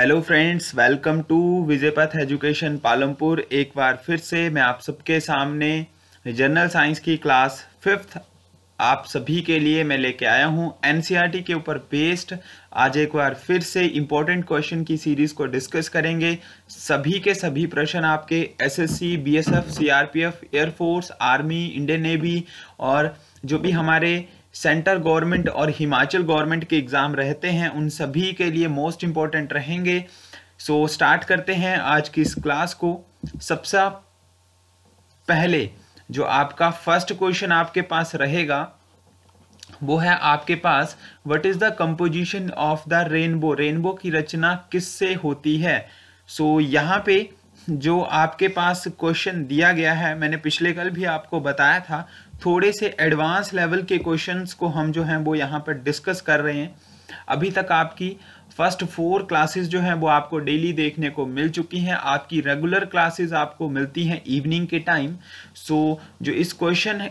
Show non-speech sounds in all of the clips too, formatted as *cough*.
hello friends welcome to Vijaypath education Palampur एक बार फिर से मैं आप सबके सामने जनरल साइंस की क्लास फिफ्थ आप सभी के लिए मैं लेके आया हूँ एन e के ऊपर बेस्ड आज एक बार फिर से इम्पोर्टेंट क्वेश्चन की सीरीज को डिस्कस करेंगे सभी के सभी प्रश्न आपके SSC, BSF, CRPF, air force army Indian navy और जो भी हमारे सेंटर गवर्नमेंट और हिमाचल गवर्नमेंट के एग्ज़ाम रहते हैं उन सभी के लिए मोस्ट इम्पॉर्टेंट रहेंगे सो so, स्टार्ट करते हैं आज की इस क्लास को सबसे पहले जो आपका फर्स्ट क्वेश्चन आपके पास रहेगा वो है आपके पास what is the composition of the rainbow rainbow की रचना किससे होती है सो so, यहाँ पे जो आपके पास क्वेश्चन दिया गया है मैंने पिछले कल भी आपको बताया था थोड़े से एडवांस लेवल के क्वेश्चंस को हम जो हैं वो यहाँ पर डिस्कस कर रहे हैं अभी तक आपकी फर्स्ट फोर क्लासेस जो हैं वो आपको डेली देखने को मिल चुकी हैं आपकी रेगुलर क्लासेस आपको मिलती हैं इवनिंग के टाइम सो so, जो इस क्वेश्चन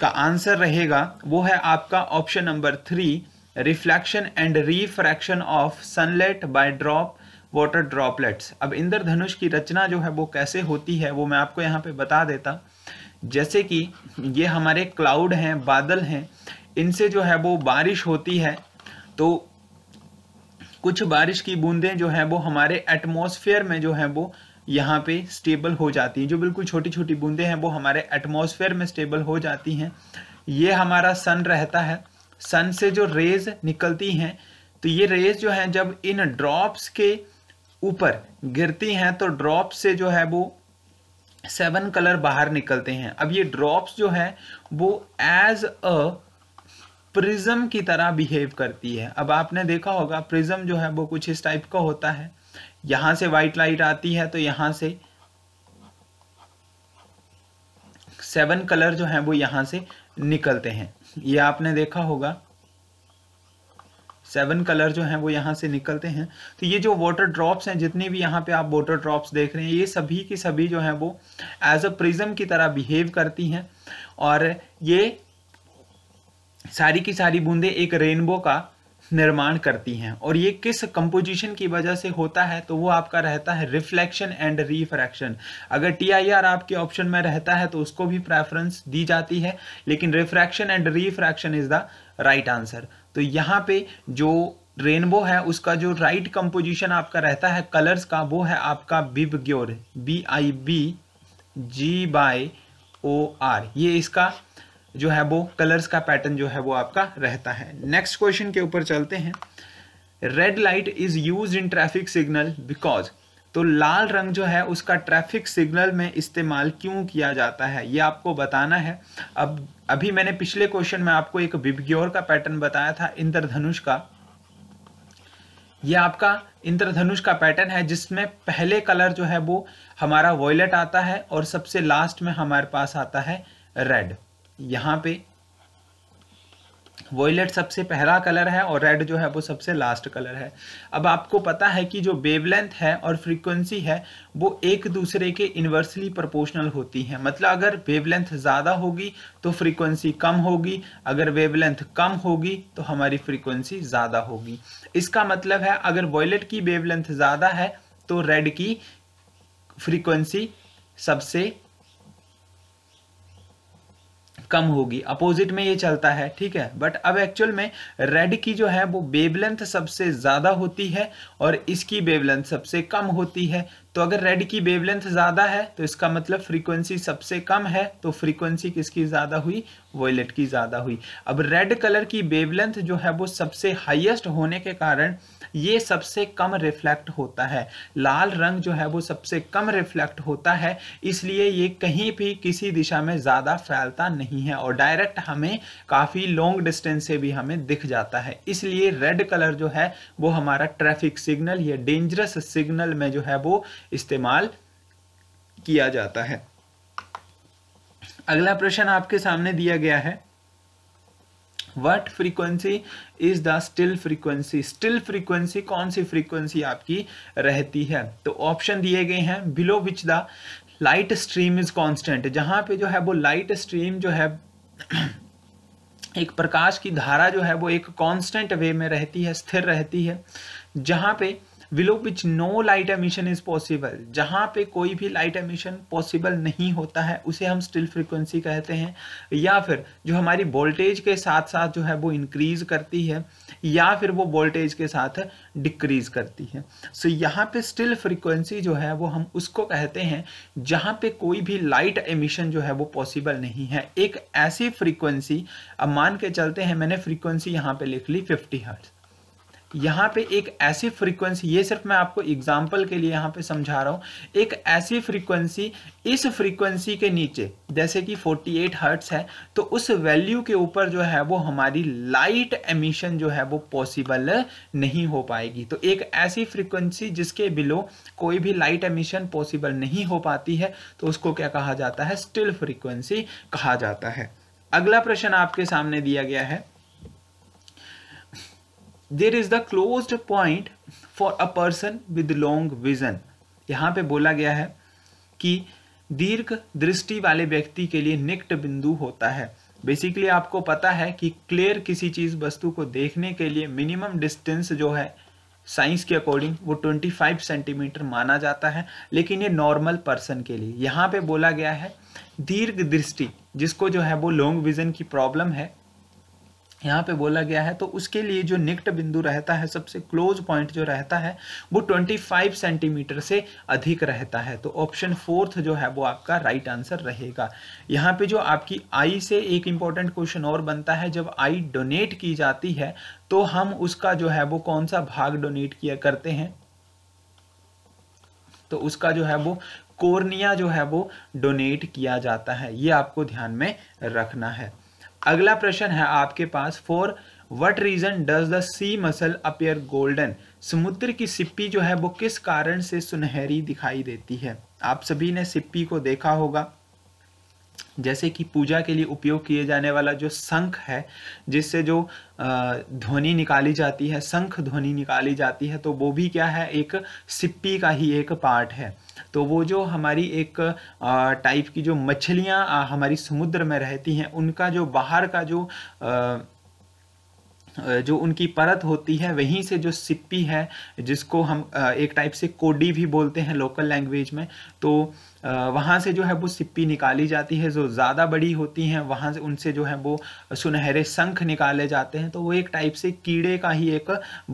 का आंसर रहेगा वो है आपका option number three reflection and refraction of sunlight by drop water droplets अब इंद्रधनुष की रचना जो है वो कैसे होती है वो मैं आपको यहाँ पे बता देता जैसे कि ये हमारे क्लाउड हैं बादल हैं इनसे जो है वो बारिश होती है तो कुछ बारिश की बूंदें जो है वो हमारे एटमॉस्फेयर में जो है वो यहाँ पे स्टेबल हो जाती हैं जो बिल्कुल छोटी छोटी बूंदें हैं वो हमारे एटमॉस्फेयर में स्टेबल हो जाती हैं ये हमारा सन रहता है सन से जो रेज निकलती हैं तो ये रेज जो हैं जब इन ड्रॉप्स के ऊपर गिरती हैं तो ड्रॉप से जो है वो सेवन कलर बाहर निकलते हैं अब ये ड्रॉप्स जो है वो एज अ प्रिज्म की तरह बिहेव करती है अब आपने देखा होगा प्रिज्म जो है वो कुछ इस टाइप का होता है यहां से व्हाइट लाइट आती है तो यहां से सेवन कलर जो है वो यहां से निकलते हैं ये आपने देखा होगा सेवन कलर जो हैं वो यहाँ से निकलते हैं तो ये जो वाटर ड्रॉप्स हैं जितने भी यहाँ पे आप वाटर ड्रॉप्स देख रहे हैं ये सभी की सभी जो हैं वो एज अ प्रिज्म की तरह बिहेव करती हैं और ये सारी की सारी बूंदें एक रेनबो का निर्माण करती हैं और ये किस कंपोजिशन की वजह से होता है तो वो आपका रहता है रिफ्लेक्शन एंड रिफ्रैक्शन अगर टी आई आर आपके ऑप्शन में रहता है तो उसको भी प्रेफरेंस दी जाती है लेकिन refraction and refraction is the right answer तो यहाँ पे जो रेनबो है उसका जो राइट कंपोजिशन आपका रहता है कलर्स का वो है आपका VIBGYOR V I B G Y O R ये इसका जो है वो कलर्स का पैटर्न जो है वो आपका रहता है नेक्स्ट क्वेश्चन के ऊपर चलते हैं red light is use in traffic signal because तो लाल रंग जो है उसका ट्रैफिक सिग्नल में इस्तेमाल क्यों किया जाता है ये आपको बताना है अब अभी मैंने पिछले क्वेश्चन में आपको एक विबग्योर का पैटर्न बताया था इंद्रधनुष का ये आपका इंद्रधनुष का पैटर्न है जिसमें पहले कलर जो है वो हमारा वॉयलेट आता है और सबसे लास्ट में हमारे पास आता है रेड यहाँ पे वॉयलेट सबसे पहला कलर है और रेड जो है वो सबसे लास्ट कलर है अब आपको पता है कि जो वेवलेंथ है और फ्रीक्वेंसी है वो एक दूसरे के इन्वर्सली प्रोपोर्शनल होती है मतलब अगर वेवलेंथ ज़्यादा होगी तो फ्रीक्वेंसी कम होगी अगर वेवलेंथ कम होगी तो हमारी फ्रीक्वेंसी ज़्यादा होगी इसका मतलब है अगर वॉयलेट की वेवलेंथ ज़्यादा है तो रेड की फ्रीक्वेंसी सबसे कम होगी अपोजिट में ये चलता है ठीक है बट अब एक्चुअल में रेड की जो है वो बेबलेंथ सबसे ज़्यादा होती है और इसकी बेबलेंथ सबसे कम होती है तो अगर रेड की वेवलेंथ ज़्यादा है तो इसका मतलब फ्रीक्वेंसी सबसे कम है तो फ्रीक्वेंसी किसकी ज़्यादा हुई वॉयलेट की ज़्यादा हुई अब रेड कलर की वेवलेंथ जो है वो सबसे हाईएस्ट होने के कारण ये सबसे कम रिफ्लेक्ट होता है लाल रंग जो है वो सबसे कम रिफ्लेक्ट होता है इसलिए ये कहीं भी किसी दिशा में ज़्यादा फैलता नहीं है और डायरेक्ट हमें काफ़ी लॉन्ग डिस्टेंस से भी हमें दिख जाता है इसलिए रेड कलर जो है वो हमारा ट्रैफिक सिग्नल या डेंजरस सिग्नल में जो है वो इस्तेमाल किया जाता है अगला प्रश्न आपके सामने दिया गया है what frequency is the still frequency still frequency कौन सी फ्रीक्वेंसी आपकी रहती है तो ऑप्शन दिए गए हैं below which the light stream is constant जहां पे जो है वो लाइट स्ट्रीम जो है एक प्रकाश की धारा जो है वो एक कॉन्स्टेंट वे में रहती है स्थिर रहती है जहां पे below which no light emission is possible जहाँ पे कोई भी लाइट एमिशन पॉसिबल नहीं होता है उसे हम स्टिल फ्रिक्वेंसी कहते हैं या फिर जो हमारी वोल्टेज के साथ साथ जो है वो इंक्रीज करती है या फिर वो वोल्टेज के साथ डिक्रीज करती है सो so, यहाँ पे स्टिल फ्रिक्वेंसी जो है वो हम उसको कहते हैं जहाँ पे कोई भी लाइट एमिशन जो है वो पॉसिबल नहीं है एक ऐसी फ्रीक्वेंसी अब मान के चलते हैं मैंने फ्रीक्वेंसी यहाँ पे लिख ली फिफ्टी हर्ट्ज़ यहाँ पे एक ऐसी फ्रीक्वेंसी ये सिर्फ मैं आपको एग्जाम्पल के लिए यहाँ पे समझा रहा हूँ एक ऐसी फ्रीक्वेंसी इस फ्रीक्वेंसी के नीचे जैसे कि 48 एट हर्ट्स है तो उस वैल्यू के ऊपर जो है वो हमारी लाइट एमिशन जो है वो पॉसिबल नहीं हो पाएगी तो एक ऐसी फ्रीक्वेंसी जिसके बिलो कोई भी लाइट एमिशन पॉसिबल नहीं हो पाती है तो उसको क्या कहा जाता है स्टिल फ्रीक्वेंसी कहा जाता है अगला प्रश्न आपके सामने दिया गया है there is the close point for a person with long vision यहाँ पे बोला गया है कि दीर्घ दृष्टि वाले व्यक्ति के लिए निकट बिंदु होता है बेसिकली आपको पता है कि क्लियर किसी चीज़ वस्तु को देखने के लिए मिनिमम डिस्टेंस जो है साइंस के अकॉर्डिंग वो 25 सेंटीमीटर माना जाता है लेकिन ये नॉर्मल पर्सन के लिए यहाँ पे बोला गया है दीर्घ दृष्टि जिसको जो है वो लॉन्ग विजन की प्रॉब्लम है यहाँ पे बोला गया है तो उसके लिए जो निकट बिंदु रहता है सबसे क्लोज पॉइंट जो रहता है वो 25 सेंटीमीटर से अधिक रहता है तो ऑप्शन फोर्थ जो है वो आपका राइट आंसर रहेगा यहाँ पे जो आपकी आई से एक इम्पॉर्टेंट क्वेश्चन और बनता है जब आई डोनेट की जाती है तो हम उसका जो है वो कौन सा भाग डोनेट किया करते हैं तो उसका जो है वो कोर्निया जो है वो डोनेट किया जाता है ये आपको ध्यान में रखना है अगला प्रश्न है आपके पास for what reason does the sea mussel appear golden समुद्र की सिप्पी जो है वो किस कारण से सुनहरी दिखाई देती है आप सभी ने सिप्पी को देखा होगा जैसे कि पूजा के लिए उपयोग किए जाने वाला जो शंख है जिससे जो ध्वनि निकाली जाती है शंख ध्वनि निकाली जाती है तो वो भी क्या है एक सिप्पी का ही एक पार्ट है तो वो जो हमारी एक टाइप की जो मछलियाँ हमारी समुद्र में रहती हैं उनका जो बाहर का जो आ, जो उनकी परत होती है वहीं से जो सिप्पी है जिसको हम एक टाइप से कोडी भी बोलते हैं लोकल लैंग्वेज में तो वहाँ से जो है वो सिप्पी निकाली जाती है जो ज़्यादा बड़ी होती हैं वहाँ से उनसे जो है वो सुनहरे शंख निकाले जाते हैं तो वो एक टाइप से कीड़े का ही एक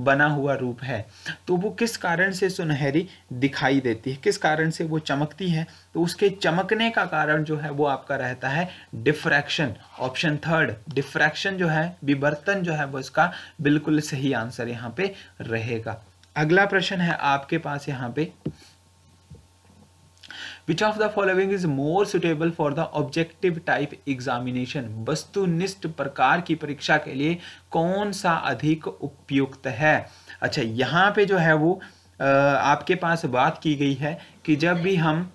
बना हुआ रूप है तो वो किस कारण से सुनहरी दिखाई देती है किस कारण से वो चमकती है तो उसके चमकने का कारण जो है वो आपका रहता है डिफ्रैक्शन ऑप्शन थर्ड डिफ्रैक्शन जो है विवर्तन जो है वो इसका बिल्कुल सही आंसर यहाँ पे रहेगा अगला प्रश्न है आपके पास यहाँ पे which of the following is more suitable for the objective type examination वस्तुनिष्ठ प्रकार की परीक्षा के लिए कौन सा अधिक उपयुक्त है अच्छा यहाँ पे जो है वो आपके पास बात की गई है कि जब भी हम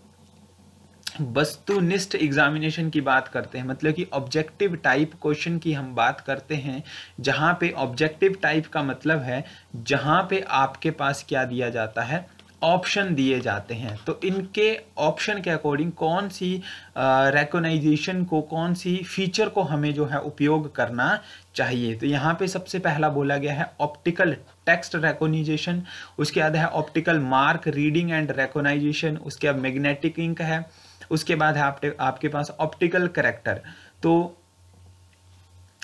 वस्तुनिष्ठ एग्जामिनेशन की बात करते हैं मतलब कि ऑब्जेक्टिव टाइप क्वेश्चन की हम बात करते हैं जहाँ पे ऑब्जेक्टिव टाइप का मतलब है जहाँ पे आपके पास क्या दिया जाता है ऑप्शन दिए जाते हैं तो इनके ऑप्शन के अकॉर्डिंग कौन सी रेकोनाइजेशन को कौन सी फीचर को हमें जो है उपयोग करना चाहिए तो यहाँ पे सबसे पहला बोला गया है ऑप्टिकल टेक्स्ट रेकोनाइजेशन उसके बाद है optical mark reading and recognisation उसके बाद मैग्नेटिक इंक है उसके बाद है आपके पास ऑप्टिकल करेक्टर तो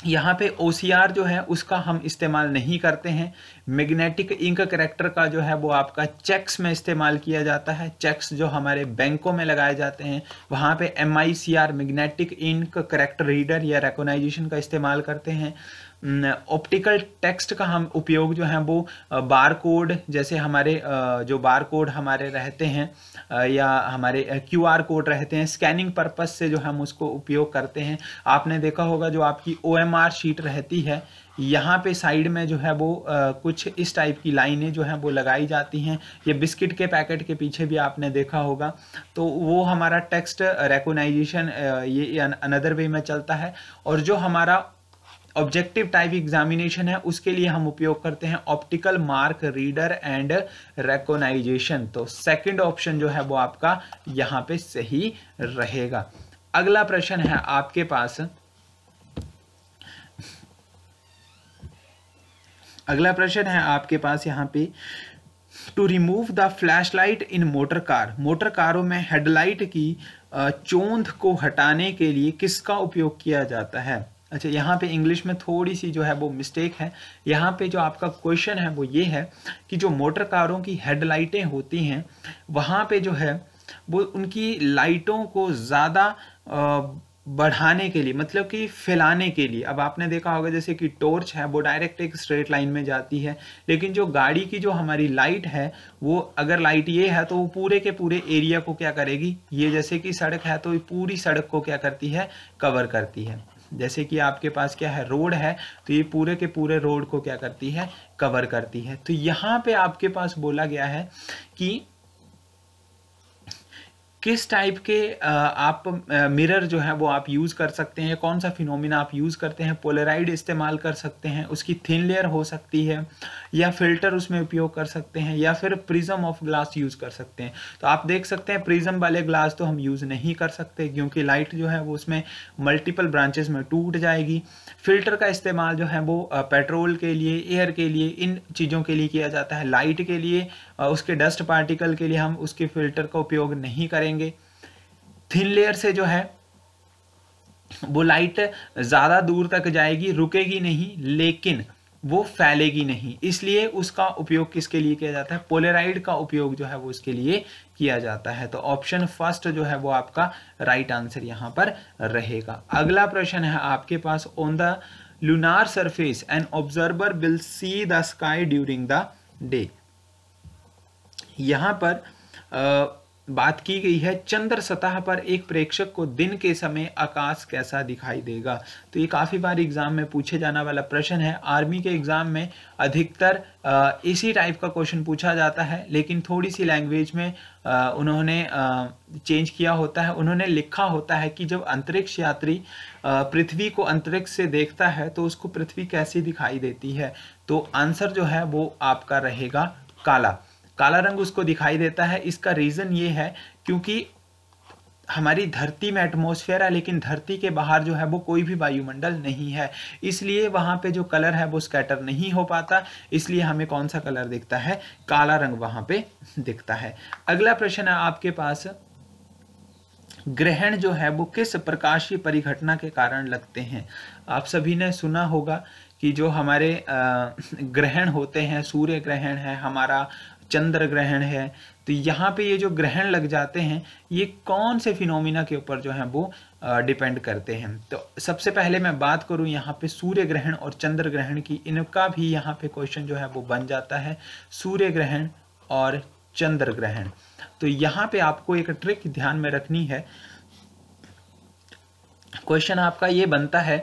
यहाँ पे ओ जो है उसका हम इस्तेमाल नहीं करते हैं मैग्नेटिक इंक करेक्टर का जो है वो आपका चेक्स में इस्तेमाल किया जाता है चेक्स जो हमारे बैंकों में लगाए जाते हैं वहाँ पे M I magnetic ink character reader या रेकोनाइजेशन का इस्तेमाल करते हैं ऑप्टिकल टेक्स्ट का हम उपयोग जो है वो बार कोड जैसे हमारे जो बार कोड हमारे रहते हैं या हमारे क्यू आर कोड रहते हैं स्कैनिंग पर्पज से जो हम उसको उपयोग करते हैं आपने देखा होगा जो आपकी ओ एम आर शीट रहती है यहाँ पे साइड में जो है वो आ, कुछ इस टाइप की लाइनें जो हैं वो लगाई जाती हैं ये बिस्किट के पैकेट के पीछे भी आपने देखा होगा तो वो हमारा टेक्स्ट रेकोनाइजेशन ये अनदर वे में चलता है और जो हमारा ऑब्जेक्टिव टाइप एग्जामिनेशन है उसके लिए हम उपयोग करते हैं optical mark reader and recognition तो सेकंड ऑप्शन जो है वो आपका यहां पे सही रहेगा अगला प्रश्न है आपके पास अगला प्रश्न है आपके पास यहाँ पे to remove the flash light in motor car motor कारों में हेडलाइट की चोंद को हटाने के लिए किसका उपयोग किया जाता है अच्छा यहाँ पे इंग्लिश में थोड़ी सी जो है वो मिस्टेक है यहाँ पे जो आपका क्वेश्चन है वो ये है कि जो मोटर कारों की हेडलाइटें होती हैं वहाँ पे जो है वो उनकी लाइटों को ज़्यादा बढ़ाने के लिए मतलब कि फैलाने के लिए अब आपने देखा होगा जैसे कि टॉर्च है वो डायरेक्ट एक स्ट्रेट लाइन में जाती है लेकिन जो गाड़ी की जो हमारी लाइट है वो अगर लाइट ये है तो वो पूरे के पूरे एरिया को क्या करेगी ये जैसे कि सड़क है तो ये पूरी सड़क को क्या करती है कवर करती है जैसे कि आपके पास क्या है रोड है तो ये पूरे के पूरे रोड को क्या करती है कवर करती है तो यहाँ पे आपके पास बोला गया है कि किस टाइप के आप मिरर जो है वो आप यूज़ कर सकते हैं कौन सा फिनोमिना आप यूज़ करते हैं पोलराइड इस्तेमाल कर सकते हैं उसकी थिन लेयर हो सकती है या फिल्टर उसमें उपयोग कर सकते हैं या फिर प्रिज्म ऑफ ग्लास यूज़ कर सकते हैं तो आप देख सकते हैं प्रिज्म वाले ग्लास तो हम यूज़ नहीं कर सकते क्योंकि लाइट जो है वो उसमें मल्टीपल ब्रांचेस में टूट जाएगी फिल्टर का इस्तेमाल जो है वो पेट्रोल के लिए एयर के लिए इन चीज़ों के लिए किया जाता है लाइट के लिए उसके डस्ट पार्टिकल के लिए हम उसके फिल्टर का उपयोग नहीं करेंगे थिन लेयर से जो है वो लाइट ज़्यादा दूर तक जाएगी रुकेगी नहीं लेकिन वो फैलेगी नहीं इसलिए उसका उपयोग किसके लिए किया जाता है पोलेराइड का उपयोग जो है वो इसके लिए किया जाता है तो ऑप्शन फर्स्ट जो है वो आपका राइट आंसर यहाँ पर रहेगा अगला प्रश्न है आपके पास on the lunar surface an observer will see the sky during the day यहाँ पर आ, बात की गई है चंद्र सतह पर एक प्रेक्षक को दिन के समय आकाश कैसा दिखाई देगा तो ये काफ़ी बार एग्जाम में पूछे जाने वाला प्रश्न है आर्मी के एग्जाम में अधिकतर इसी टाइप का क्वेश्चन पूछा जाता है लेकिन थोड़ी सी लैंग्वेज में उन्होंने चेंज किया होता है उन्होंने लिखा होता है कि जब अंतरिक्ष यात्री पृथ्वी को अंतरिक्ष से देखता है तो उसको पृथ्वी कैसी दिखाई देती है तो आंसर जो है वो आपका रहेगा काला काला रंग उसको दिखाई देता है इसका रीज़न ये है क्योंकि हमारी धरती में एटमोसफेयर है लेकिन धरती के बाहर जो है वो कोई भी वायुमंडल नहीं है इसलिए वहाँ पे जो कलर है वो स्कैटर नहीं हो पाता इसलिए हमें कौन सा कलर दिखता है काला रंग वहाँ पे दिखता है अगला प्रश्न है आपके पास ग्रहण जो है वो किस प्रकाशीय परिघटना के कारण लगते हैं आप सभी ने सुना होगा कि जो हमारे ग्रहण होते हैं सूर्य ग्रहण है हमारा चंद्र ग्रहण है तो यहाँ पे ये जो ग्रहण लग जाते हैं ये कौन से फिनोमिना के ऊपर जो है वो डिपेंड करते हैं तो सबसे पहले मैं बात करूँ यहाँ पे सूर्य ग्रहण और चंद्र ग्रहण की इनका भी यहाँ पे क्वेश्चन जो है वो बन जाता है सूर्य ग्रहण और चंद्र ग्रहण तो यहाँ पे आपको एक ट्रिक ध्यान में रखनी है क्वेश्चन आपका ये बनता है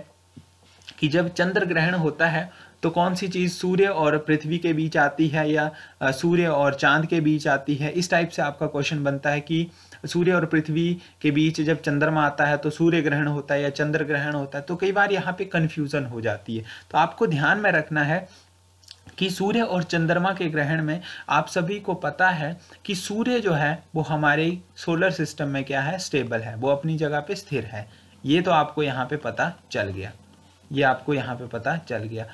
कि जब चंद्र ग्रहण होता है तो कौन सी चीज़ सूर्य और पृथ्वी के बीच आती है या सूर्य और चांद के बीच आती है इस टाइप से आपका क्वेश्चन बनता है कि सूर्य और पृथ्वी के बीच जब चंद्रमा आता है तो सूर्य ग्रहण होता है या चंद्र ग्रहण होता है तो कई बार यहाँ पे कन्फ्यूज़न हो जाती है तो आपको ध्यान में रखना है कि सूर्य और चंद्रमा के ग्रहण में आप सभी को पता है कि सूर्य जो है वो हमारे सोलर सिस्टम में क्या है स्टेबल है वो अपनी जगह पे स्थिर है ये तो आपको यहाँ पे पता चल गया ये आपको यहाँ पे पता चल गया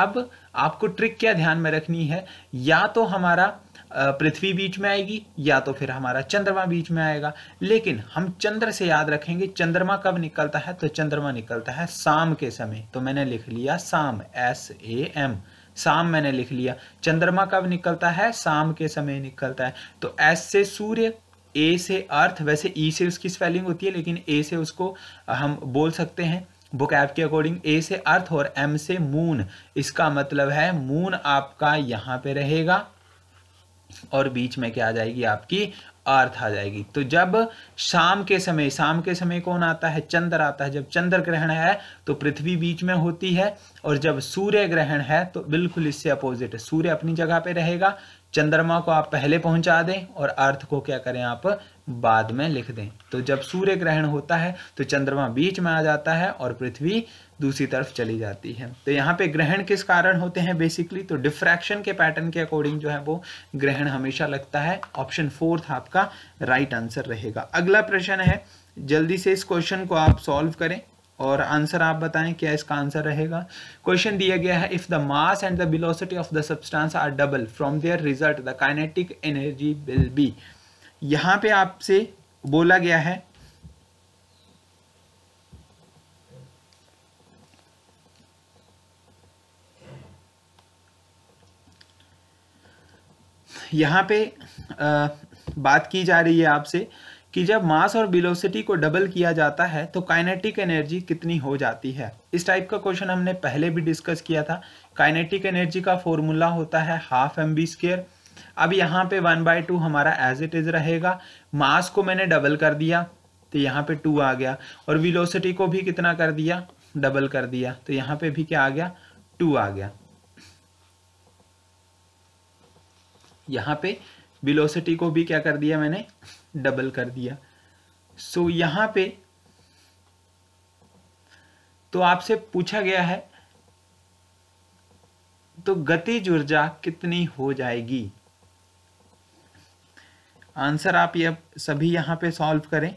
अब आपको ट्रिक क्या ध्यान में रखनी है या तो हमारा पृथ्वी बीच में आएगी या तो फिर हमारा चंद्रमा बीच में आएगा लेकिन हम चंद्र से याद रखेंगे चंद्रमा कब निकलता है तो चंद्रमा निकलता है शाम के समय तो मैंने लिख लिया शाम एस ए एम शाम मैंने लिख लिया चंद्रमा कब निकलता है शाम के समय निकलता है तो एस से सूर्य ए से अर्थ वैसे ई e से उसकी स्पेलिंग होती है लेकिन ए से उसको हम बोल सकते हैं बुक ऐप के अकॉर्डिंग ए से अर्थ और एम से मून इसका मतलब है मून आपका यहाँ पे रहेगा और बीच में क्या आ जाएगी आपकी अर्थ आ जाएगी तो जब शाम के समय शाम के समय कौन आता है चंद्र आता है जब चंद्र ग्रहण है तो पृथ्वी बीच में होती है और जब सूर्य ग्रहण है तो बिल्कुल इससे अपोजिट सूर्य अपनी जगह पे रहेगा चंद्रमा को आप पहले पहुंचा दें और अर्थ को क्या करें आप बाद में लिख दें तो जब सूर्य ग्रहण होता है तो चंद्रमा बीच में आ जाता है और पृथ्वी दूसरी तरफ चली जाती है तो यहाँ पे ग्रहण किस कारण होते हैं बेसिकली तो डिफ्रैक्शन के पैटर्न के अकॉर्डिंग जो है वो ग्रहण हमेशा लगता है ऑप्शन फोर्थ आपका राइट आंसर रहेगा अगला प्रश्न है जल्दी से इस क्वेश्चन को आप सॉल्व करें और आंसर आप बताएं क्या इसका आंसर रहेगा क्वेश्चन दिया गया है if the mass and the velocity of the substance are double from their result the kinetic energy will be यहां पे आपसे बोला गया है यहां पे आ, बात की जा रही है आपसे कि जब मास और वेलोसिटी को डबल किया जाता है तो काइनेटिक एनर्जी कितनी हो जाती है इस टाइप का क्वेश्चन हमने पहले भी डिस्कस किया था काइनेटिक एनर्जी का फॉर्मूला होता है हाफ एम बी स्केयर अब यहाँ पे वन बाई टू हमारा एज इट इज़ रहेगा मास को मैंने डबल कर दिया तो यहाँ पे टू आ गया और विलोसिटी को भी कितना कर दिया डबल कर दिया तो यहाँ पे भी क्या आ गया टू आ गया यहाँ पे विलोसिटी को भी क्या कर दिया मैंने डबल कर दिया सो so, यहां पे तो आपसे पूछा गया है तो गतिज ऊर्जा कितनी हो जाएगी आंसर आप ये सभी यहां पे सॉल्व करें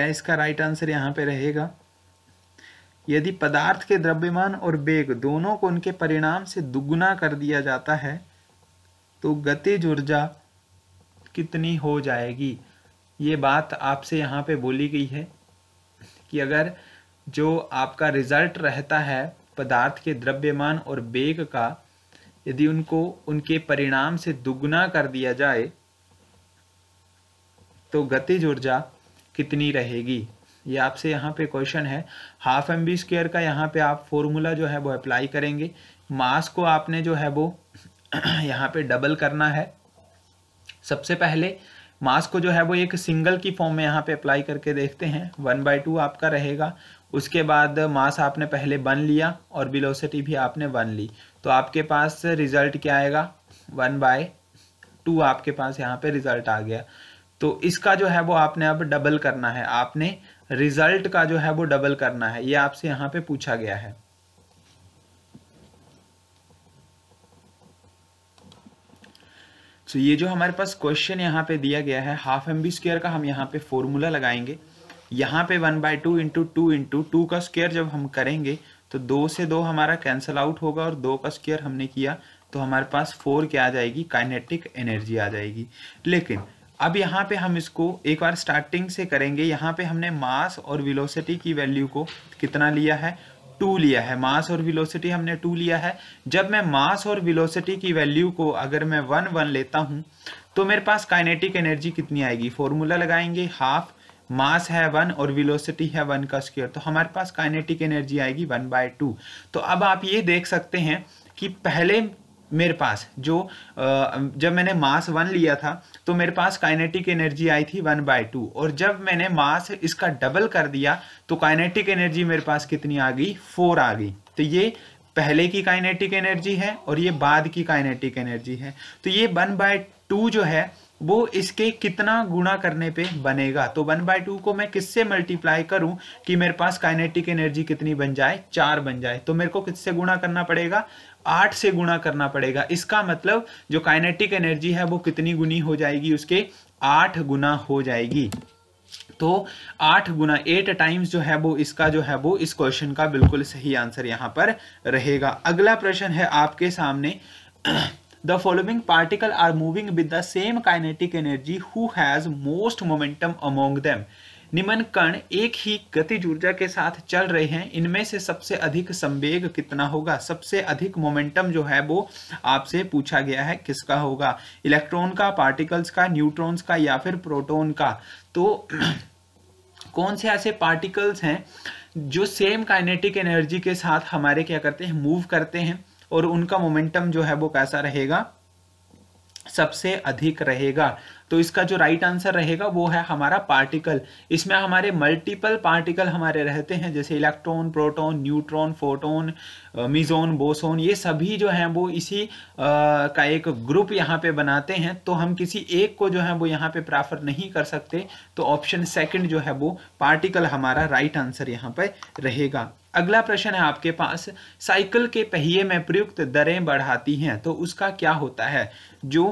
क्या इसका राइट आंसर यहाँ पे रहेगा यदि पदार्थ के द्रव्यमान और वेग दोनों को उनके परिणाम से दुगुना कर दिया जाता है तो गतिज ऊर्जा कितनी हो जाएगी ये बात आपसे यहाँ पे बोली गई है कि अगर जो आपका रिजल्ट रहता है पदार्थ के द्रव्यमान और वेग का यदि उनको उनके परिणाम से दुगुना कर दिया जाए तो गतिज ऊर्जा कितनी रहेगी ये आपसे यहाँ पे क्वेश्चन है हाफ एम बी स्क्वेयर का यहाँ पे आप फॉर्मूला जो है वो अप्लाई करेंगे मास को आपने जो है वो *clears throat* यहाँ पे डबल करना है सबसे पहले मास को जो है वो एक सिंगल की फॉर्म में यहाँ पे अप्लाई करके देखते हैं वन बाय टू आपका रहेगा उसके बाद मास आपने पहले वन लिया और बिलोसिटी भी आपने वन ली तो आपके पास रिजल्ट क्या आएगा वन बाय टू आपके पास यहाँ पे रिजल्ट आ गया तो इसका जो है वो आपने अब डबल करना है आपने रिजल्ट का जो है वो डबल करना है ये आपसे यहाँ पे पूछा गया है तो ये जो हमारे पास क्वेश्चन यहाँ पे दिया गया है हाफ एम बी स्क्र का हम यहाँ पे फॉर्मूला लगाएंगे यहां पे one by two into two into two का स्क्वेयर जब हम करेंगे तो दो से दो हमारा कैंसल आउट होगा और दो का स्क्वेयर हमने किया तो हमारे पास फोर क्या आ जाएगी काइनेटिक एनर्जी आ जाएगी लेकिन अब यहाँ पे हम इसको एक बार स्टार्टिंग से करेंगे यहाँ पे हमने मास और विलोसिटी की वैल्यू को कितना लिया है टू लिया है मास और विलोसिटी हमने टू लिया है जब मैं मास और विलोसिटी की वैल्यू को अगर मैं वन वन लेता हूँ तो मेरे पास काइनेटिक एनर्जी कितनी आएगी फॉर्मूला लगाएंगे हाफ मास है वन और विलोसिटी है वन का स्क्वायर तो हमारे पास काइनेटिक एनर्जी आएगी वन बाय टू तो अब आप ये देख सकते हैं कि पहले मेरे पास जो जब मैंने मास वन लिया था तो मेरे पास काइनेटिक एनर्जी आई थी वन बाय टू और जब मैंने मास इसका डबल कर दिया तो काइनेटिक एनर्जी मेरे पास कितनी आ गई फोर आ गई तो ये पहले की काइनेटिक एनर्जी है और ये बाद की काइनेटिक एनर्जी है तो ये वन बाय टू जो है वो इसके कितना गुणा करने पे बनेगा तो वन बाय टू को मैं किससे मल्टीप्लाई करूं कि मेरे पास काइनेटिक एनर्जी कितनी बन जाए चार बन जाए तो मेरे को किससे गुणा करना पड़ेगा आठ से गुणा करना पड़ेगा इसका मतलब जो काइनेटिक एनर्जी है वो कितनी गुनी हो जाएगी उसके आठ गुना हो जाएगी तो आठ गुना एट टाइम्स जो है वो इसका जो है वो इस क्वेश्चन का बिल्कुल सही आंसर यहां पर रहेगा अगला प्रश्न है आपके सामने the following particle are moving with the same kinetic energy who has most momentum among them निम्न कण एक ही गति ऊर्जा के साथ चल रहे हैं इनमें से सबसे अधिक संवेग कितना होगा सबसे अधिक मोमेंटम जो है वो आपसे पूछा गया है किसका होगा इलेक्ट्रॉन का पार्टिकल्स का न्यूट्रॉन्स का या फिर प्रोटोन का तो *clears throat* कौन से ऐसे पार्टिकल्स हैं जो सेम काइनेटिक एनर्जी के साथ हमारे क्या करते हैं मूव करते हैं और उनका मोमेंटम जो है वो कैसा रहेगा सबसे अधिक रहेगा तो इसका जो राइट आंसर रहेगा वो है हमारा पार्टिकल इसमें हमारे मल्टीपल पार्टिकल हमारे रहते हैं जैसे electron proton neutron photon meson boson ये सभी जो हैं वो इसी आ, का एक ग्रुप यहाँ पे बनाते हैं तो हम किसी एक को जो है वो यहाँ पे प्रेफर नहीं कर सकते तो ऑप्शन सेकेंड जो है वो पार्टिकल हमारा राइट आंसर यहाँ पर रहेगा अगला प्रश्न है आपके पास साइकिल के पहिए में प्रयुक्त दरें बढ़ाती हैं तो उसका क्या होता है जो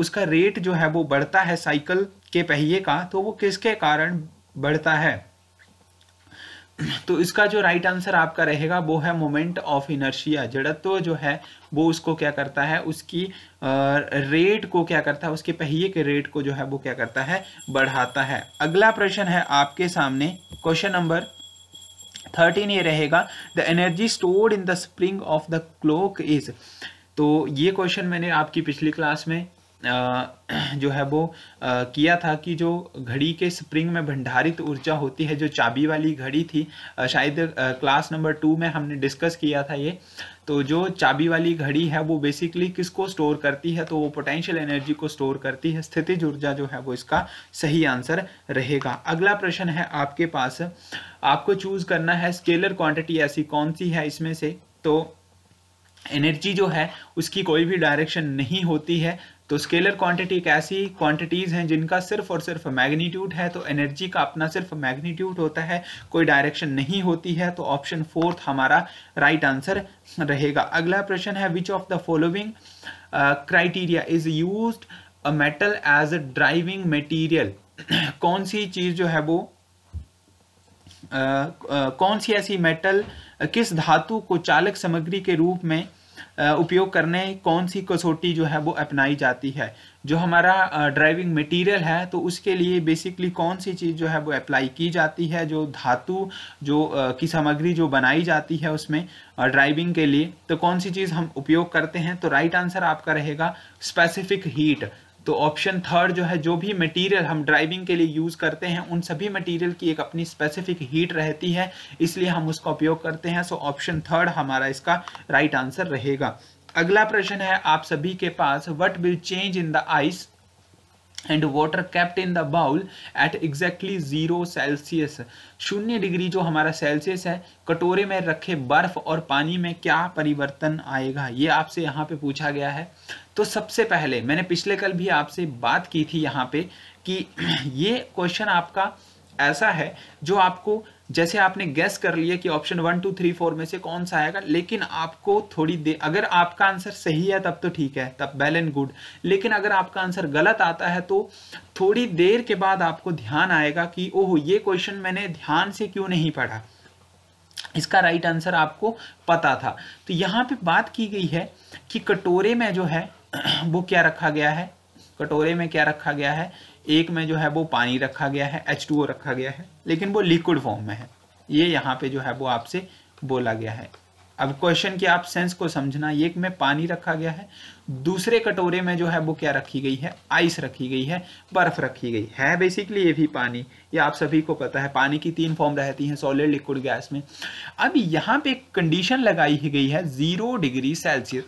उसका रेट जो है वो बढ़ता है साइकिल के पहिए का तो वो किसके कारण बढ़ता है तो इसका जो राइट आंसर आपका रहेगा वो है मोमेंट ऑफ इनर्शिया जड़त्व जो है वो उसको क्या करता है उसकी रेट को क्या करता है उसके पहिए के रेट को जो है वो क्या करता है बढ़ाता है अगला प्रश्न है आपके सामने क्वेश्चन नंबर थर्टीन ये रहेगा the energy stored in the spring of the clock is तो ये क्वेश्चन मैंने आपकी पिछली क्लास में *clears throat* जो है वो किया था कि जो घड़ी के स्प्रिंग में भंडारित ऊर्जा होती है जो चाबी वाली घड़ी थी शायद क्लास नंबर टू में हमने डिस्कस किया था ये तो जो चाबी वाली घड़ी है वो बेसिकली किसको स्टोर करती है तो वो पोटेंशियल एनर्जी को स्टोर करती है स्थितिज ऊर्जा जो है वो इसका सही आंसर रहेगा अगला प्रश्न है आपके पास आपको चूज करना है स्केलर क्वांटिटी ऐसी कौन सी है इसमें से तो एनर्जी जो है उसकी कोई भी डायरेक्शन नहीं होती है तो स्केलर क्वांटिटी एक ऐसी क्वांटिटीज़ हैं जिनका सिर्फ और सिर्फ मैग्नीट्यूड है तो एनर्जी का अपना सिर्फ मैग्नीट्यूड होता है कोई डायरेक्शन नहीं होती है तो ऑप्शन फोर्थ हमारा राइट right आंसर रहेगा अगला प्रश्न है which of the following criteria is use a metal as a driving material कौन सी चीज़ जो है वो Uh, uh, कौन सी ऐसी मेटल uh, किस धातु को चालक सामग्री के रूप में उपयोग करने कौन सी कसौटी जो है वो अपनाई जाती है जो हमारा ड्राइविंग मटेरियल है तो उसके लिए बेसिकली कौन सी चीज़ जो है वो अप्लाई की जाती है जो धातु जो की सामग्री जो बनाई जाती है उसमें ड्राइविंग के लिए तो कौन सी चीज़ हम उपयोग करते हैं तो राइट आंसर आपका रहेगा स्पेसिफिक हीट तो ऑप्शन थर्ड जो है जो भी मटेरियल हम ड्राइविंग के लिए यूज़ करते हैं उन सभी मटेरियल की एक अपनी स्पेसिफिक हीट रहती है इसलिए हम उसका उपयोग करते हैं सो ऑप्शन थर्ड हमारा इसका राइट right आंसर रहेगा अगला प्रश्न है आप सभी के पास what will change in the ice and water kept in the bowl at exactly zero Celsius शून्य डिग्री जो हमारा सेल्सियस है कटोरे में रखे बर्फ और पानी में क्या परिवर्तन आएगा ये आपसे यहाँ पे पूछा गया है तो सबसे पहले मैंने पिछले कल भी आपसे बात की थी यहाँ पे कि *clears throat* ये क्वेश्चन आपका ऐसा है जो आपको जैसे आपने गैस कर लिया कि option one two three four में से कौन सा आएगा लेकिन आपको थोड़ी देर अगर आपका आंसर सही है तब तो ठीक है तब वेल एंड गुड लेकिन अगर आपका आंसर गलत आता है तो थोड़ी देर के बाद आपको ध्यान आएगा कि ओह ये क्वेश्चन मैंने ध्यान से क्यों नहीं पढ़ा इसका राइट right आंसर आपको पता था तो यहाँ पे बात की गई है कि कटोरे में जो है *clears throat* वो क्या रखा गया है कटोरे में क्या रखा गया है एक में जो है वो पानी रखा गया है एच रखा गया है लेकिन वो लिक्विड फॉर्म में है ये यहाँ पे जो है वो आपसे बोला गया है अब क्वेश्चन की आप सेंस को समझना एक में पानी रखा गया है दूसरे कटोरे में जो है वो क्या रखी गई है आइस रखी गई है बर्फ रखी गई है बेसिकली ये भी पानी ये आप सभी को पता है पानी की तीन फॉर्म रहती हैं सॉलिड लिक्विड गैस में अब यहाँ पे कंडीशन लगाई गई है जीरो डिग्री सेल्सियस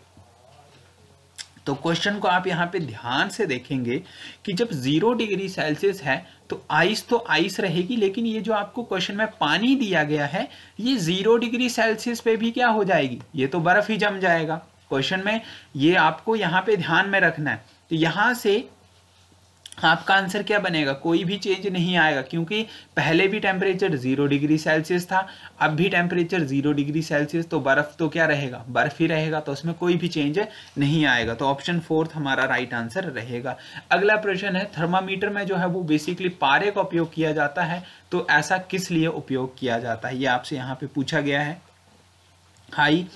तो क्वेश्चन को आप यहाँ पे ध्यान से देखेंगे कि जब जीरो डिग्री सेल्सियस है तो आइस तो आइस रहेगी लेकिन ये जो आपको क्वेश्चन में पानी दिया गया है ये जीरो डिग्री सेल्सियस पे भी क्या हो जाएगी ये तो बर्फ ही जम जाएगा क्वेश्चन में ये आपको यहाँ पे ध्यान में रखना है तो यहाँ से आपका आंसर क्या बनेगा कोई भी चेंज नहीं आएगा क्योंकि पहले भी टेम्परेचर जीरो डिग्री सेल्सियस था अब भी टेम्परेचर जीरो डिग्री सेल्सियस तो बर्फ तो क्या रहेगा बर्फ ही रहेगा तो उसमें कोई भी चेंज नहीं आएगा तो ऑप्शन फोर्थ हमारा राइट आंसर रहेगा अगला प्रश्न है थर्मामीटर में जो है वो बेसिकली पारे का उपयोग किया जाता है तो ऐसा किस लिए उपयोग किया जाता है ये आपसे यहाँ पे पूछा गया है हाई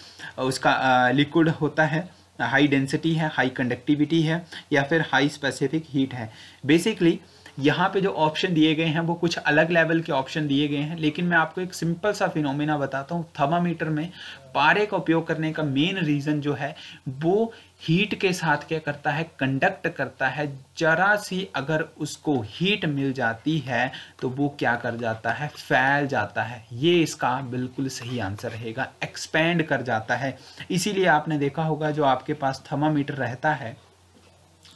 उसका लिक्विड होता है हाई डेंसिटी है हाई कंडक्टिविटी है या फिर हाई स्पेसिफिक हीट है बेसिकली यहाँ पे जो ऑप्शन दिए गए हैं वो कुछ अलग लेवल के ऑप्शन दिए गए हैं लेकिन मैं आपको एक सिंपल सा फिनोमिना बताता हूँ थर्मामीटर में पारे का उपयोग करने का मेन रीज़न जो है वो हीट के साथ क्या करता है कंडक्ट करता है जरा सी अगर उसको हीट मिल जाती है तो वो क्या कर जाता है फैल जाता है ये इसका बिल्कुल सही आंसर रहेगा एक्सपेंड कर जाता है इसीलिए आपने देखा होगा जो आपके पास थर्मामीटर रहता है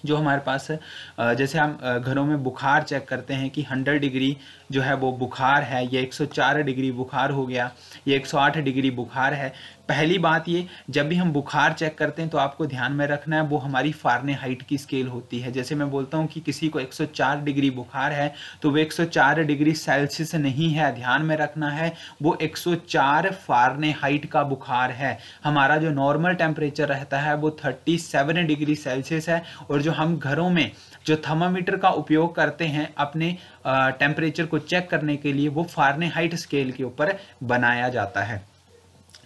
जो हमारे पास है जैसे हम घरों में बुखार चेक करते हैं कि 100 डिग्री जो है वो बुखार है या 104 डिग्री बुखार हो गया या 108 डिग्री बुखार है पहली बात ये जब भी हम बुखार चेक करते हैं तो आपको ध्यान में रखना है वो हमारी फारने हाइट की स्केल होती है जैसे मैं बोलता हूँ कि किसी को 104 डिग्री बुखार है तो वो 104 डिग्री सेल्सियस नहीं है ध्यान में रखना है वो 104 फारने हाइट का बुखार है हमारा जो नॉर्मल टेम्परेचर रहता है वो 37 डिग्री सेल्सियस है और जो हम घरों में जो थर्मामीटर का उपयोग करते हैं अपने टेम्परेचर को चेक करने के लिए वो फारने हाइट स्केल के ऊपर बनाया जाता है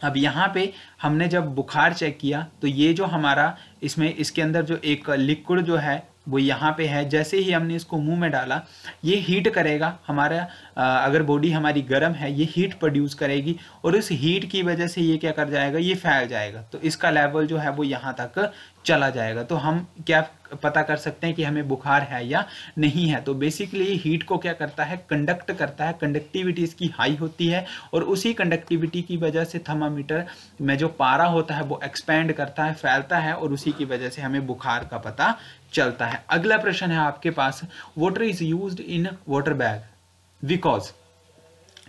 अब यहाँ पे हमने जब बुखार चेक किया तो ये जो हमारा इसमें इसके अंदर जो एक लिक्विड जो है वो यहाँ पे है जैसे ही हमने इसको मुंह में डाला ये हीट करेगा हमारा अगर बॉडी हमारी गर्म है ये हीट प्रोड्यूस करेगी और उस हीट की वजह से ये क्या कर जाएगा ये फैल जाएगा तो इसका लेवल जो है वो यहाँ तक चला जाएगा तो हम क्या पता कर सकते हैं कि हमें बुखार है या नहीं है तो बेसिकली हीट को क्या करता है कंडक्ट करता है कंडक्टिविटी इसकी हाई होती है और उसी कंडक्टिविटी की वजह से थर्मामीटर में जो पारा होता है वो एक्सपैंड करता है फैलता है और उसी की वजह से हमें बुखार का पता चलता है अगला प्रश्न है आपके पास water is use in water bag because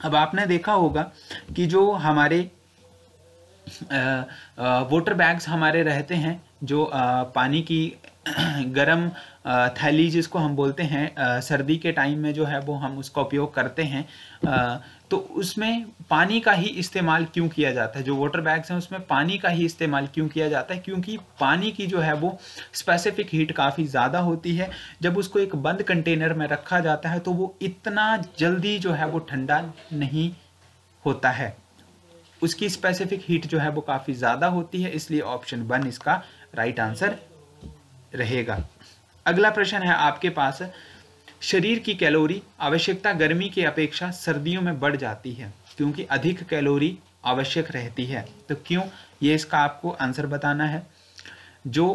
अब आपने देखा होगा कि जो हमारे वाटर बैग्स हमारे रहते हैं जो आ, पानी की *clears throat* गरम थैली जिसको हम बोलते हैं सर्दी के टाइम में जो है वो हम उसका उपयोग करते हैं तो उसमें पानी का ही इस्तेमाल क्यों किया जाता है जो वाटर बैग्स हैं उसमें पानी का ही इस्तेमाल क्यों किया जाता है क्योंकि पानी की जो है वो स्पेसिफिक हीट काफ़ी ज़्यादा होती है जब उसको एक बंद कंटेनर में रखा जाता है तो वो इतना जल्दी जो है वो ठंडा नहीं होता है उसकी स्पेसिफिक हीट जो है वो काफ़ी ज़्यादा होती है इसलिए ऑप्शन वन इसका राइट आंसर रहेगा अगला प्रश्न है आपके पास शरीर की कैलोरी आवश्यकता गर्मी की अपेक्षा सर्दियों में बढ़ जाती है क्योंकि अधिक कैलोरी आवश्यक रहती है तो क्यों ये इसका आपको आंसर बताना है जो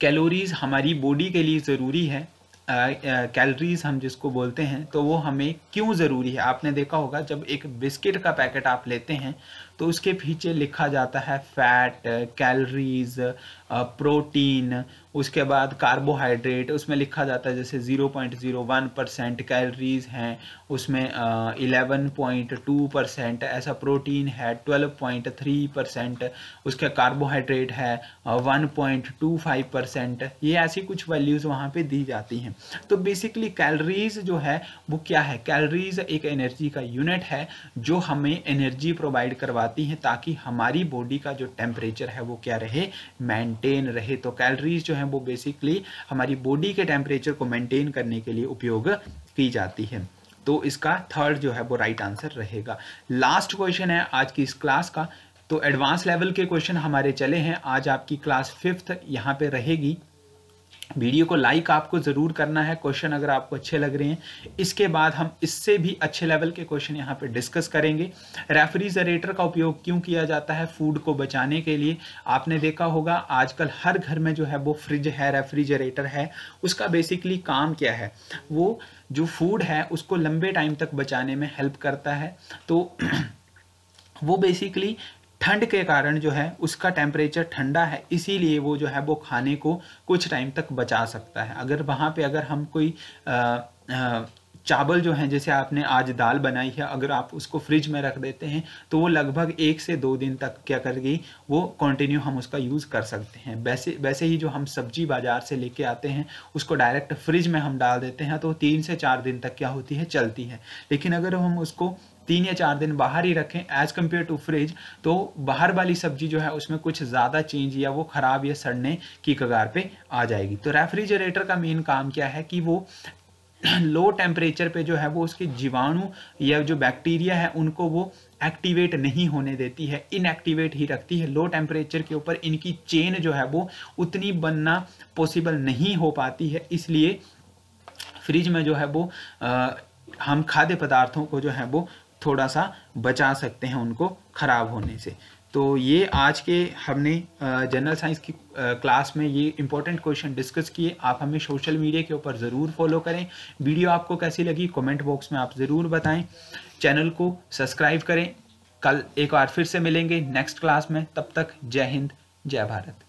कैलोरीज हमारी बॉडी के लिए ज़रूरी है कैलोरीज हम जिसको बोलते हैं तो वो हमें क्यों ज़रूरी है आपने देखा होगा जब एक बिस्किट का पैकेट आप लेते हैं तो उसके पीछे लिखा जाता है फैट कैलरीज प्रोटीन उसके बाद कार्बोहाइड्रेट उसमें लिखा जाता है जैसे 0.01 परसेंट कैलरीज हैं उसमें 11.2 परसेंट ऐसा प्रोटीन है 12.3 परसेंट उसके कार्बोहाइड्रेट है 1.25 परसेंट ये ऐसी कुछ वैल्यूज़ वहाँ पे दी जाती हैं तो बेसिकली कैलरीज जो है वो क्या है कैलरीज एक एनर्जी का यूनिट है जो हमें एनर्जी प्रोवाइड करवा जाती हैं ताकि हमारी बॉडी का जो टेम्परेचर है वो क्या रहे मेंटेन रहे तो कैलोरीज जो हैं वो बेसिकली हमारी बॉडी के टेम्परेचर को मेंटेन करने के लिए उपयोग की जाती है तो इसका थर्ड जो है वो राइट आंसर रहेगा लास्ट क्वेश्चन है आज की इस क्लास का तो एडवांस लेवल के क्वेश्चन हमारे चले हैं आज आपकी क्लास फिफ्थ यहाँ पे रहेगी वीडियो को लाइक आपको ज़रूर करना है क्वेश्चन अगर आपको अच्छे लग रहे हैं इसके बाद हम इससे भी अच्छे लेवल के क्वेश्चन यहाँ पे डिस्कस करेंगे रेफ्रिजरेटर का उपयोग क्यों किया जाता है फूड को बचाने के लिए आपने देखा होगा आजकल हर घर में जो है वो फ्रिज है रेफ्रिजरेटर है उसका बेसिकली काम क्या है वो जो फूड है उसको लंबे टाइम तक बचाने में हेल्प करता है तो *clears throat* वो बेसिकली ठंड के कारण जो है उसका टेम्परेचर ठंडा है इसीलिए वो जो है वो खाने को कुछ टाइम तक बचा सकता है अगर वहाँ पे अगर हम कोई चावल जो हैं जैसे आपने आज दाल बनाई है अगर आप उसको फ्रिज में रख देते हैं तो वो लगभग एक से दो दिन तक क्या करेगी वो कंटिन्यू हम उसका यूज़ कर सकते हैं वैसे वैसे ही जो हम सब्जी बाज़ार से लेके आते हैं उसको डायरेक्ट फ्रिज में हम डाल देते हैं तो तीन से चार दिन तक क्या होती है चलती है लेकिन अगर हम उसको तीन या चार दिन बाहर ही रखें एज़ कम्पेयर टू फ्रिज तो बाहर वाली सब्जी जो है उसमें कुछ ज़्यादा चेंज या वो ख़राब या सड़ने की कगार पे आ जाएगी तो रेफ्रिजरेटर का मेन काम क्या है कि वो लो *clears throat* टेम्परेचर पे जो है वो उसके जीवाणु या जो बैक्टीरिया है उनको वो एक्टिवेट नहीं होने देती है इनएक्टिवेट ही रखती है लो टेम्परेचर के ऊपर इनकी चेन जो है वो उतनी बनना पॉसिबल नहीं हो पाती है इसलिए फ्रिज में जो है वो आ, हम खाद्य पदार्थों को जो है वो थोड़ा सा बचा सकते हैं उनको ख़राब होने से तो ये आज के हमने जनरल साइंस की क्लास में ये इंपॉर्टेंट क्वेश्चन डिस्कस किए आप हमें सोशल मीडिया के ऊपर ज़रूर फॉलो करें वीडियो आपको कैसी लगी कमेंट बॉक्स में आप ज़रूर बताएं चैनल को सब्सक्राइब करें कल एक बार फिर से मिलेंगे नेक्स्ट क्लास में तब तक जय हिंद जय भारत